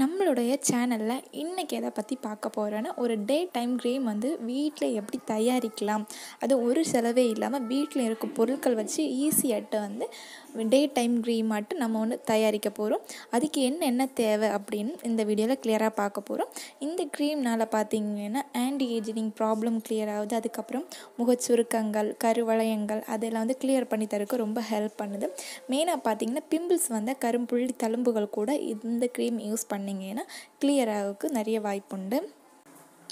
நம்மளுடைய சேனலில் இன்றைக்கி எதை பற்றி பார்க்க போகிறோன்னா ஒரு டே டைம் க்ரீம் வந்து வீட்டில் எப்படி தயாரிக்கலாம் அது ஒரு செலவே இல்லாமல் வீட்டில் இருக்கும் பொருட்கள் வச்சு ஈஸியாகிட்ட வந்து டே டைம் க்ரீமாட்டு நம்ம ஒன்று தயாரிக்க போகிறோம் அதுக்கு என்னென்ன தேவை அப்படின்னு இந்த வீடியோவில் கிளியராக பார்க்க போகிறோம் இந்த க்ரீம்னால் பார்த்திங்கன்னா ஆன்டி ஏஜினிங் ப்ராப்ளம் கிளியர் ஆகுது அதுக்கப்புறம் முகச்சுருக்கங்கள் கருவளையங்கள் அதெல்லாம் வந்து கிளியர் பண்ணி தரக்கு ரொம்ப ஹெல்ப் பண்ணுது மெயினாக பார்த்தீங்கன்னா பிம்பிள்ஸ் வந்து கரும்புள்ளி தழும்புகள் கூட இந்த க்ரீம் யூஸ் பண்ணி பண்ணிங்கன்னா கிளியர் நிறைய வாய்ப்புண்டு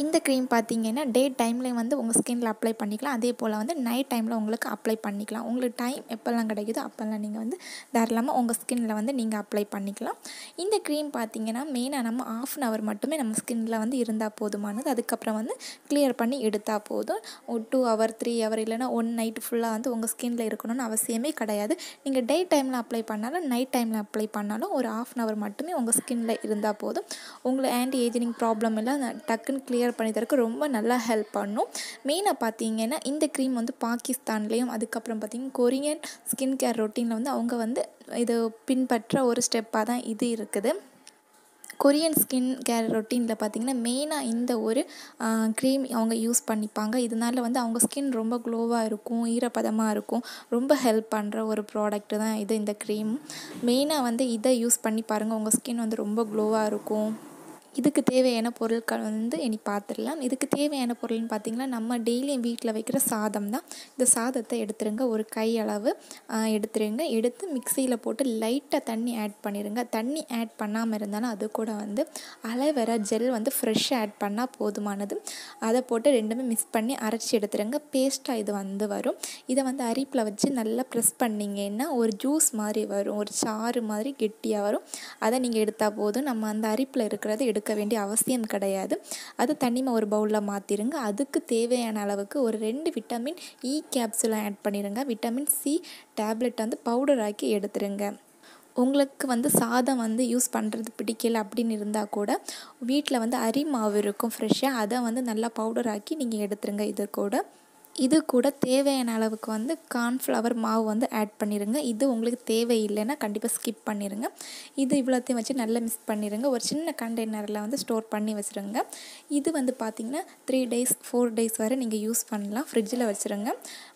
இந்த க்ரீம் பார்த்தீங்கன்னா டே டைமில் வந்து உங்கள் ஸ்கின்ல அப்ளை பண்ணிக்கலாம் அதே போல் வந்து நைட் டைமில் உங்களுக்கு அப்ளை பண்ணிக்கலாம் உங்களுக்கு டைம் எப்போல்லாம் கிடைக்குதோ அப்போல்லாம் நீங்கள் வந்து தரலாமல் உங்கள் ஸ்கின்ல வந்து நீங்கள் அப்ளை பண்ணிக்கலாம் இந்த க்ரீம் பார்த்தீங்கன்னா மெயினாக நம்ம ஆஃப் அன் ஹவர் மட்டுமே நம்ம ஸ்கின்ல வந்து இருந்தால் போதுமானது அதுக்கப்புறம் வந்து கிளியர் பண்ணி எடுத்தால் போதும் ஒரு டூ ஹவர் த்ரீ ஹவர் இல்லைனா ஒன் நைட் ஃபுல்லாக வந்து உங்கள் ஸ்கின்ல இருக்கணும்னு அவசியமே கிடையாது நீங்கள் டே டைமில் அப்ளை பண்ணாலும் நைட் டைமில் அப்ளை பண்ணாலும் ஒரு ஆஃப் அன் ஹவர் மட்டுமே உங்கள் ஸ்கின்ல இருந்தால் போதும் உங்களுக்கு ஆன்டி ஏஜினிங் ப்ராப்ளம் இல்லை டக்குன்னு கிளியர் ப்ரிப்பேர் பண்ணி தரக்கு ரொம்ப நல்லா ஹெல்ப் பண்ணும் மெயினாக பார்த்தீங்கன்னா இந்த க்ரீம் வந்து பாகிஸ்தான்லேயும் அதுக்கப்புறம் பார்த்திங்கன்னா கொரியன் ஸ்கின் கேர் ரொட்டீனில் வந்து அவங்க வந்து இது பின்பற்ற ஒரு ஸ்டெப்பாக தான் இது இருக்குது கொரியன் ஸ்கின் கேர் ரொட்டீனில் பார்த்திங்கன்னா மெயினாக இந்த ஒரு க்ரீம் அவங்க யூஸ் பண்ணிப்பாங்க இதனால் வந்து அவங்க ஸ்கின் ரொம்ப க்ளோவாக இருக்கும் ஈரப்பதமாக இருக்கும் ரொம்ப ஹெல்ப் பண்ணுற ஒரு ப்ராடக்ட் தான் இது இந்த க்ரீம் மெயினாக வந்து இதை யூஸ் பண்ணி பாருங்கள் உங்கள் ஸ்கின் வந்து ரொம்ப க்ளோவாக இருக்கும் இதுக்கு தேவையான பொருட்கள் வந்து இனி பார்த்துடலாம் இதுக்கு தேவையான பொருள்னு பார்த்திங்கன்னா நம்ம டெய்லியும் வீட்டில் வைக்கிற சாதம் தான் இந்த சாதத்தை எடுத்துருங்க ஒரு கை அளவு எடுத்துருங்க எடுத்து மிக்சியில் போட்டு லைட்டாக தண்ணி ஆட் பண்ணிடுங்க தண்ணி ஆட் பண்ணாமல் இருந்தாலும் அது கூட வந்து அலைவர ஜெல் வந்து ஃப்ரெஷ்ஷாக ஆட் பண்ணால் போதுமானது அதை போட்டு ரெண்டுமே மிக்ஸ் பண்ணி அரைச்சி எடுத்துருங்க பேஸ்ட்டாக இது வந்து வரும் இதை வந்து அரிப்பில் வச்சு நல்லா ப்ரெஸ் பண்ணிங்கன்னா ஒரு ஜூஸ் மாதிரி வரும் ஒரு சாறு மாதிரி கெட்டியாக வரும் அதை நீங்கள் எடுத்தால் போதும் நம்ம அந்த அரிப்பில் இருக்கிறத எடு எடுக்க வேண்டிய அவசியம் கிடையாது அது தனிமை ஒரு பவுலில் மாற்றிடுங்க அதுக்கு தேவையான அளவுக்கு ஒரு ரெண்டு விட்டமின் இ கேப்சூலாம் ஆட் பண்ணிடுங்க விட்டமின் சி டேப்லெட் வந்து பவுடர் ஆக்கி எடுத்துருங்க உங்களுக்கு வந்து சாதம் வந்து யூஸ் பண்ணுறது பிடிக்கல அப்படின்னு இருந்தால் கூட வீட்டில் வந்து அரிமாவு இருக்கும் ஃப்ரெஷ்ஷாக அதை வந்து நல்லா பவுடர் ஆக்கி நீங்கள் எடுத்துருங்க இது கூட இது கூட தேவையான அளவுக்கு வந்து கார்ன்ஃப்ளவர் மாவு வந்து ஆட் பண்ணிடுங்க இது உங்களுக்கு தேவையில்லைன்னா கண்டிப்பாக ஸ்கிப் பண்ணிடுங்க இது இவ்வளோத்தையும் வச்சு நல்லா மிக்ஸ் பண்ணிடுங்க ஒரு சின்ன கண்டெய்னரில் வந்து ஸ்டோர் பண்ணி வச்சுருங்க இது வந்து பார்த்திங்கன்னா த்ரீ டேஸ் ஃபோர் டேஸ் வரை நீங்கள் யூஸ் பண்ணலாம் ஃப்ரிட்ஜில் வச்சுருங்க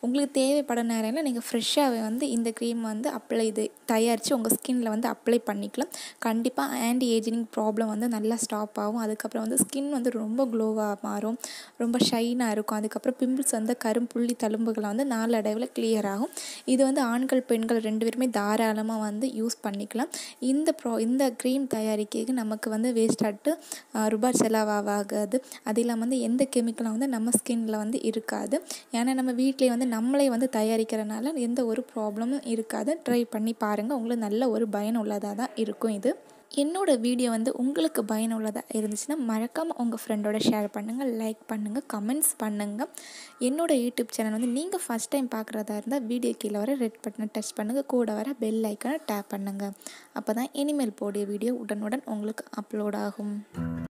உங்களுக்கு தேவைப்பட நேரம்ல நீங்கள் ஃப்ரெஷ்ஷாகவே வந்து இந்த க்ரீம் வந்து அப்ளை இது தயாரித்து உங்கள் ஸ்கின்னில் வந்து அப்ளை பண்ணிக்கலாம் கண்டிப்பாக ஆன்டி ஏஜினிங் ப்ராப்ளம் வந்து நல்லா ஸ்டாப் ஆகும் அதுக்கப்புறம் வந்து ஸ்கின் வந்து ரொம்ப க்ளோவாக மாறும் ரொம்ப ஷைனாக இருக்கும் அதுக்கப்புறம் பிம்பிள்ஸ் வந்து கரு புள்ளி தழும்புகளை வந்து நாளடைவில் கிளியர் ஆகும் இது வந்து ஆண்கள் பெண்கள் ரெண்டு பேருமே தாராளமாக வந்து யூஸ் பண்ணிக்கலாம் இந்த ப்ரோ இந்த க்ரீம் தயாரிக்கிறதுக்கு நமக்கு வந்து வேஸ்ட் ஆட்டு ரூபாய் செலவாகாது அது இல்லாமல் வந்து எந்த கெமிக்கலும் வந்து நம்ம ஸ்கின்னில் வந்து இருக்காது ஏன்னா நம்ம வீட்டிலே வந்து நம்மளே வந்து தயாரிக்கிறனால எந்த ஒரு ப்ராப்ளமும் இருக்காது ட்ரை பண்ணி பாருங்கள் உங்களுக்கு நல்ல ஒரு பயனுள்ளதாக தான் இருக்கும் இது என்னோடய வீடியோ வந்து உங்களுக்கு பயனுள்ளதாக இருந்துச்சுன்னா மறக்காமல் உங்கள் ஃப்ரெண்டோட ஷேர் பண்ணுங்கள் லைக் பண்ணுங்கள் கமெண்ட்ஸ் பண்ணுங்கள் என்னோடய யூடியூப் சேனல் வந்து நீங்கள் ஃபஸ்ட் டைம் பார்க்குறதா இருந்தால் வீடியோ கீழே வர ரெட் பட்டனை டச் பண்ணுங்கள் கூட வர பெல் ஐக்கனை டேப் பண்ணுங்கள் அப்போ தான் இனிமேல் போடிய வீடியோ உடனுடன் உங்களுக்கு அப்லோட் ஆகும்